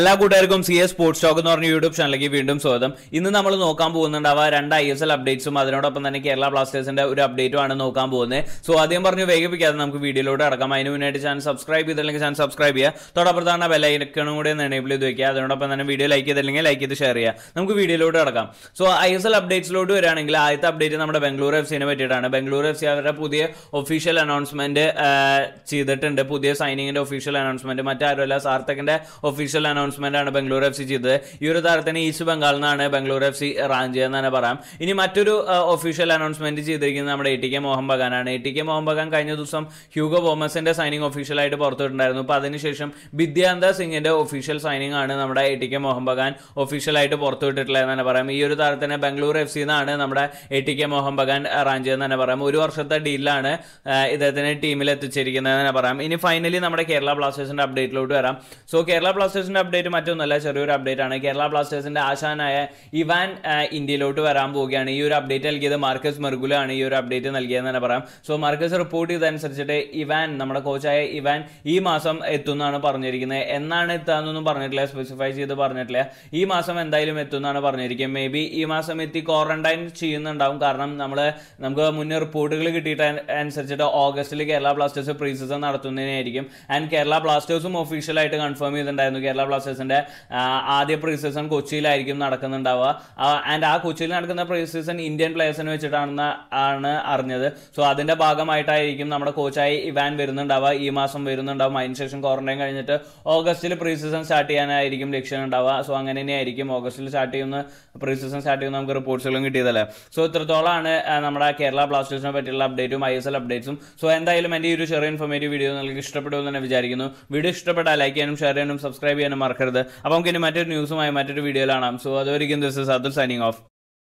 എല്ലാ കൂട്ടുകാർക്കും C S sports talk എന്ന് പറഞ്ഞ യൂട്യൂബ് ചാനലിലേക്ക് വീണ്ടും സ്വാഗതം ഇന്ന് നമ്മൾ നോക്കാൻ പോകുന്നുണ്ടാവുക രണ്ട് ഐ എസ് എൽ അപ്ഡേറ്റ്സും അതിനോടൊപ്പം തന്നെ കേരള ബ്ലാസ്റ്റേഴ്സിന്റെ ഒരു അപ്ഡേറ്റും ആണ് നോക്കാൻ പോകുന്നത് സോ ആദ്യം പറഞ്ഞു വേഗപ്പിക്കാതെ നമുക്ക് വീഡിയോയിലോട്ട് അടക്കാം അതിന് മുന്നായിട്ട് ചാനൽ സബ്സ്ക്രൈബ് ചെയ്തില്ലെങ്കിൽ ചാനൽ സബ്സ്ക്രൈബ് ചെയ്യുക തോടൊപ്പം തന്നെ ഐക്കണും കൂടി എനേബിൾ ചെയ്ത് വയ്ക്കുക അതിനോടൊപ്പം തന്നെ വീഡിയോ ലൈക്ക് ചെയ്തില്ലെങ്കിൽ ലൈക്ക് ചെയ്ത് ഷെയർ ചെയ്യുക നമുക്ക് വീഡിയോയിലോട്ട് അടക്കാം സോ ഐ എസ് എൽ അപ്ഡേറ്റ്സിലോട്ട് വരികയാണെങ്കിൽ ആദ്യത്തെ അപ്ഡേറ്റ് നമ്മുടെ ബംഗളൂരു എഫ് സിനെ പറ്റിയിട്ടാണ് ബംഗളൂരു എഫ് സി അവരുടെ പുതിയ ഒഫീഷ്യൽ അനൗൺസ്മെന്റ് ചെയ്തിട്ടുണ്ട് പുതിയ സൈനിങ്ങിന്റെ ഒഫീഷ്യൽ അനൗൺസ്മെന്റ് മറ്റാരുമല്ല സാർത്തക്കിന്റെ ഒഫീഷ്യൽ അനൗൺ അനൗൺസ്മെന്റ് ആണ് ബംഗളൂരു എഫ് സി ചെയ്തത് ഈ ഒരു താരത്തിന് ഈസ്റ്റ് ബംഗാളിൽ നിന്നാണ് ബംഗളൂരു എഫ് സി റാഞ്ച് എന്ന് തന്നെ പറയാം ഇനി മറ്റൊരു ഒഫീഷ്യൽ അനൗൺസ്മെന്റ് ചെയ്തിരിക്കുന്നത് നമ്മുടെ എ ടി കെ മോഹൻ ബഗാനാണ് A T K Mohan Bagan കഴിഞ്ഞ ദിവസം ഹ്യൂഗോ ബോമസിന്റെ സൈനിങ് ഒഫീഷ്യലായിട്ട് പുറത്തുവിട്ടുണ്ടായിരുന്നു അപ്പൊ അതിനുശേഷം വിദ്യാന്ത സിംഗിന്റെ ഒഫീഷ്യൽ സൈനിങ് ആണ് നമ്മുടെ A T K Mohan Bagan ഒഫീഷ്യലായിട്ട് പുറത്തുവിട്ടിട്ടുള്ളത് തന്നെ പറയാം ഈ ഒരു താരത്തിന് ബംഗളൂരു എഫ് സി എന്നാണ് നമ്മുടെ A T K Mohan Bagan റാഞ്ച് എന്ന് തന്നെ പറയാം ഒരു വർഷത്തെ ഡീലാണ് ഇദ്ദേഹത്തിന് ടീമിൽ എത്തിച്ചിരിക്കുന്നത് തന്നെ പറയാം ഇനി ഫൈനലി നമ്മുടെ കേരള ബ്ലാസ്റ്റേഴ്സിന്റെ അപ്ഡേറ്റിലോട്ട് വരാം സോ കേരള ബ്ലാസ്റ്റേഴ്സിന്റെ അപ്ഡേറ്റ് അപ്ഡേറ്റ് മറ്റൊന്നുമല്ല ചെറിയൊരു അപ്ഡേറ്റ് ആണ് കേരള ബ്ലാസ്റ്റേഴ്സിന്റെ ആശാനായ ഇവാൻ ഇന്ത്യയിലോട്ട് വരാൻ പോവുകയാണ് ഈ ഒരു അപ്ഡേറ്റ് നൽകിയത് മാർക്കസ് മെർഗുല ആണ് ഈ ഒരു അപ്ഡേറ്റ് നൽകിയതെന്ന് തന്നെ പറയാം സോ മാർക്കസ് റിപ്പോർട്ട് ചെയ്തതനുസരിച്ചിട്ട് ഇവാൻ നമ്മുടെ കോച്ചായ ഇവാൻ ഈ മാസം എത്തുമെന്നാണ് പറഞ്ഞിരിക്കുന്നത് എന്നാണ് എത്താന്നൊന്നും പറഞ്ഞിട്ടില്ല സ്പെസിഫൈ ചെയ്ത് പറഞ്ഞിട്ടില്ല ഈ മാസം എന്തായാലും എത്തുമെന്നാണ് പറഞ്ഞിരിക്കുന്നത് മേ ബി ഈ മാസം എത്തി ക്വാറന്റൈൻ ചെയ്യുന്നുണ്ടാവും കാരണം നമ്മൾ നമുക്ക് മുന്നേ റിപ്പോർട്ടുകൾ കിട്ടിയിട്ട് അനുസരിച്ചിട്ട് ഓഗസ്റ്റിൽ കേരള ബ്ലാസ്റ്റേഴ്സ് പ്രീ സീസൺ നടത്തുന്നതിനായിരിക്കും ആൻഡ് കേരള ബ്ലാസ്റ്റേഴ്സും ഒഫീഷ്യലായിട്ട് കൺഫേം ചെയ്തിട്ടുണ്ടായിരുന്നു കേരള ബ്ലാസ്റ്റേഴ്സ് ബ്ലാസ്റ്റേഴ്സിന്റെ ആദ്യ പ്രീ സീസൺ കൊച്ചിയിലായിരിക്കും നടക്കുന്നുണ്ടാവുക ആൻഡ് ആ കൊച്ചിയിൽ നടക്കുന്ന പ്രീ സീസൺ ഇന്ത്യൻ പ്ലേയേഴ്സിനെ വെച്ചിട്ടാണെന്ന് ആണ് അറിഞ്ഞത് സോ അതിന്റെ ഭാഗമായിട്ടായിരിക്കും നമ്മുടെ കോച്ചായി ഇവാൻ വരുന്നുണ്ടാവുക ഈ മാസം വരുന്നുണ്ടാവും അതിനുശേഷം ക്വാറന്റൈൻ കഴിഞ്ഞിട്ട് ഓഗസ്റ്റിൽ പ്രീ സീസൺ സ്റ്റാർട്ട് ചെയ്യാനായിരിക്കും ലക്ഷ്യം ഉണ്ടാവുക സോ അങ്ങനെ തന്നെയായിരിക്കും ഓഗസ്റ്റിൽ സ്റ്റാർട്ട് ചെയ്യുന്ന പ്രീ സീസൺ സ്റ്റാർട്ട് ചെയ്യുന്ന നമുക്ക് റിപ്പോർട്ട്സുകളും കിട്ടിയതല്ലേ സോ ഇത്രത്തോളമാണ് നമ്മുടെ കേരള ബ്ലാസ്റ്റേഴ്സിനെ പറ്റിയുള്ള അപ്ഡേറ്റും ഐ എസ് എൽ അപ്ഡേറ്റ്സും സോ എന്തായാലും എൻ്റെ ഈ ഒരു ചെറിയ ഇൻഫോർമേറ്റീവ് വീഡിയോ നിങ്ങൾക്ക് ഇഷ്ടപ്പെടുമെന്ന് തന്നെ വിചാരിക്കുന്നു വീഡിയോ ഇഷ്ടപ്പെട്ടാൽ ലൈക്ക് ചെയ്യാനും ഷെയർ ചെയ്യാനും സബ്സ്ക്രൈബ് ചെയ്യാനും മറക്കാം മറക്കരുത് അപ്പോൾ നമുക്ക് ഇനി മറ്റൊരു ന്യൂസുമായി മറ്റൊരു വീഡിയോയിലാണ് സോ അതുവരെയും ദിവസം ഇസ് അതുൽ സൈനിങ് ഓഫ്